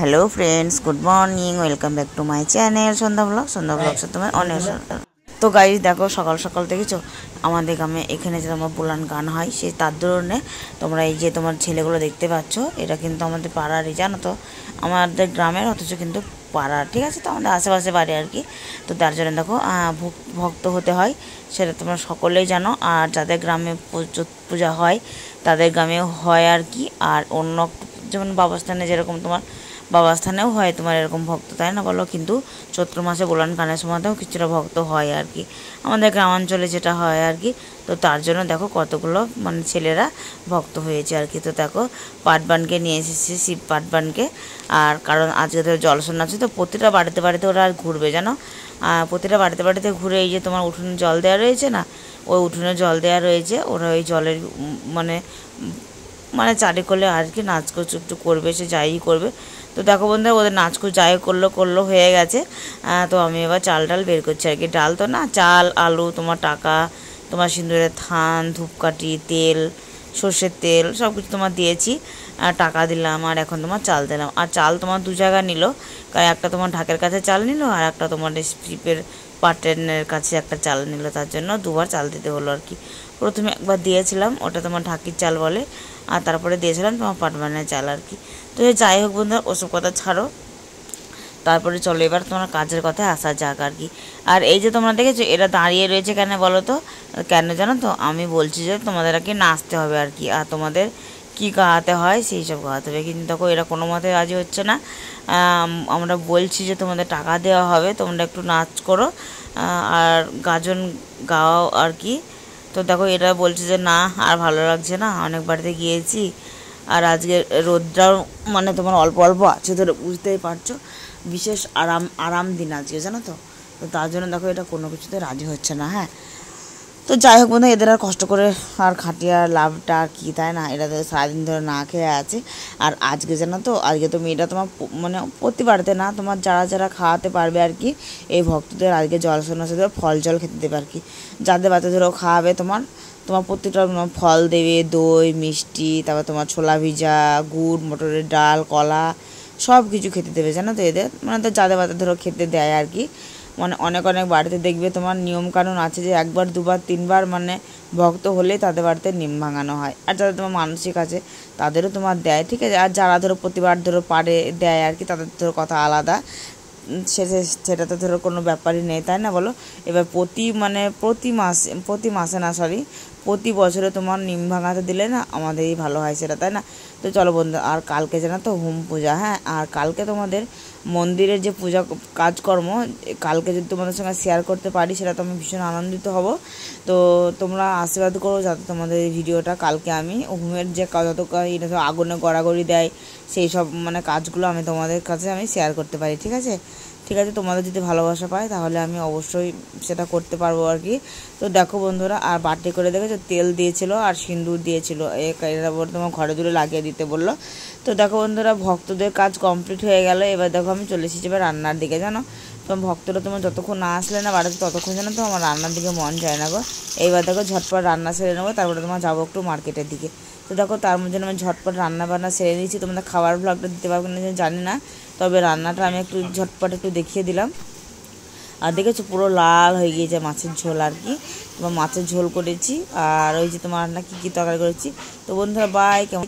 hello friends good morning welcome back to my channel Sandhya vlog Sandhya vlog তোমার অনেক তো guys দেখো সকাল সকাল দেখেছো আমাদের গ্রামে এখানে যে তোমার পুরান গান হয় সেই তার ধরনে তোমরা এই যে তোমার ছেলেগুলো দেখতে পাচ্ছ এটা কিন্তু আমাদের পাড়ারই জানো তো আমাদের গ্রামের অথচ কিন্তু পাড়া ঠিক আছে তো আমাদের আশেপাশে বাড়ি আর কি তো তার জন্য দেখো ভক্ত হতে হয় সেটা তোমরা সকলেই জানো আর যাদের গ্রামে পূজা হয় তাদের গ্রামে হয় আর কি আর অন্য যেমন বাবস্থানে যেরকম তোমার বাবা স্থানেও হয় তোমার এরকম ভক্ত তাই না বলো কিন্তু চৈত্র মাসে বোলান কানের সময়তেও কিছুটা ভক্ত হয় আর কি আমাদের গ্রামাঞ্চলে যেটা হয় আর কি তো তার জন্য দেখো কতগুলো মানে ছেলেরা ভক্ত হয়েছে আর কি তো দেখো পাটবানকে নিয়ে এসেছি শিব পাটবানকে আর কারণ আজকে তো জলসন আছে তো প্রতিটা বাড়িতে বাড়িতে ওরা আর ঘুরবে জানো প্রতিটা বাড়িতে বাড়িতে ঘুরে এই যে তোমার উঠোনে জল দেওয়া রয়েছে না ওই উঠোনে জল দেওয়া রয়েছে ওরা ওই জলের মানে মানে চারি করলে আর কি নাচ করছে একটু করবে সে যাই করবে তো দেখো বন্ধুরা ওদের নাচকু যাই করলো করলো হয়ে গেছে তো আমি এবার চাল ডাল বের করছি আর কি ডাল তো না চাল আলু তোমার টাকা তোমার সিঁদুরের থান ধূপকাঠি তেল সর্ষের তেল সব কিছু তোমার দিয়েছি টাকা দিলাম আর এখন তোমার চাল দিলাম আর চাল তোমার দু জায়গা নিল কারণ একটা তোমার ঢাকের কাছে চাল নিল আর একটা তোমার স্ট্রিপের পাটেনের কাছে একটা চাল নিল তার জন্য দুবার চাল দিতে হলো আর কি প্রথমে একবার দিয়েছিলাম ওটা তোমার ঢাকির চাল বলে আর তারপরে দিয়েছিলাম তোমার পাটবানের চাল আর কি তো যাই হোক বন্ধু ওসব কথা ছাড়ো তারপরে চলো এবার তোমার কাজের কথায় আসা যাক আর কি আর এই যে তোমরা দেখেছো এরা দাঁড়িয়ে রয়েছে কেন বলো তো কেন জানো তো আমি বলছি যে তোমাদের আর কি নাচতে হবে আর কি আর তোমাদের কী গাওয়াতে হয় সেই সব গাওয়াতে হবে কিন্তু দেখো এরা কোনো মতে রাজি হচ্ছে না আমরা বলছি যে তোমাদের টাকা দেওয়া হবে তোমরা একটু নাচ করো আর গাজন গাও আর কি তো দেখো এটা বলছে যে না আর ভালো লাগছে না অনেক বাড়িতে গিয়েছি আর আজকে রোদটাও মানে তোমার অল্প অল্প আছে ধরে বুঝতেই পারছো বিশেষ আরাম আরাম দিন আজকে জানো তো তো তার জন্য দেখো এটা কোনো কিছুতে রাজি হচ্ছে না হ্যাঁ তো যাই হোক বন্ধু এদের আর কষ্ট করে আর খাটিয়ে আর লাভটা আর কী তাই না এরা তো সারাদিন ধরে না খেয়ে আছে আর আজকে জানো তো আজকে তো মেয়েটা তোমার মানে প্রতিবারতে না তোমার যারা যারা খাওয়াতে পারবে আর কি এই ভক্তদের আজকে জল সন্ন্যাসীদের ফল জল খেতে দেবে আর কি যাদের বাচ্চা ধরো খাওয়াবে তোমার তোমার প্রত্যেকটা ফল দেবে দই মিষ্টি তারপর তোমার ছোলা ভিজা গুড় মটরের ডাল কলা সব কিছু খেতে দেবে জানো তো এদের মানে তো যাদের বাচ্চা ধরো খেতে দেয় আর কি মানে অনেক অনেক বাড়িতে দেখবে তোমার নিয়মকানুন আছে যে একবার দুবার তিনবার মানে ভক্ত হলে তাদের বাড়িতে নিম ভাঙানো হয় আর যাদের তোমার মানসিক আছে তাদেরও তোমার দেয় ঠিক আছে আর যারা ধরো প্রতিবার ধরো পারে দেয় আর কি তাদের ধরো কথা আলাদা সে সেটা তো ধরো কোনো ব্যাপারই নেই তাই না বলো এবার প্রতি মানে প্রতি মাসে প্রতি মাসে না সরি প্রতি বছরে তোমার নিম ভাঙাতে দিলে না আমাদেরই ভালো হয় সেটা তাই না তো চলো বন্ধু আর কালকে জানা তো হোম পূজা হ্যাঁ আর কালকে তোমাদের মন্দিরের যে পূজা কাজকর্ম কালকে যদি তোমাদের সঙ্গে শেয়ার করতে পারি সেটা তো আমি ভীষণ আনন্দিত হব তো তোমরা আশীর্বাদ করো যাতে তোমাদের এই ভিডিওটা কালকে আমি হোমের যে যত আগুনে গড়াগড়ি দেয় সেই সব মানে কাজগুলো আমি তোমাদের কাছে আমি শেয়ার করতে পারি ঠিক আছে ঠিক আছে তোমাদের যদি ভালোবাসা পায় তাহলে আমি অবশ্যই সেটা করতে পারবো আর কি তো দেখো বন্ধুরা আর বাটি করে দেখেছো তেল দিয়েছিল আর সিঁদুর দিয়েছিল এরা বলে তোমার ঘরে দূরে লাগিয়ে দিতে বললো তো দেখো বন্ধুরা ভক্তদের কাজ কমপ্লিট হয়ে গেল এবার দেখো আমি চলে এসেছি এবার রান্নার দিকে জানো তোমার ভক্তরা তোমার যতক্ষণ না আসলে না বাড়িতে ততক্ষণ জানো তো আমার রান্নার দিকে মন যায় না গো এইবার দেখো ঝটপট রান্না সেরে নেবো তারপরে তোমার যাবো একটু মার্কেটের দিকে তো দেখো তার মধ্যে আমি ঝটপট রান্না বান্না সেরে নিয়েছি তোমাদের খাবার ব্লগটা দিতে পারবো না জানি না তবে রান্নাটা আমি একটু ঝটপট একটু দেখিয়ে দিলাম আর দেখেছো পুরো লাল হয়ে গিয়েছে মাছের ঝোল আর কি তোমার মাছের ঝোল করেছি আর ওই যে তোমার না কী কী তরকারি করেছি তো বন্ধুরা বাই কেমন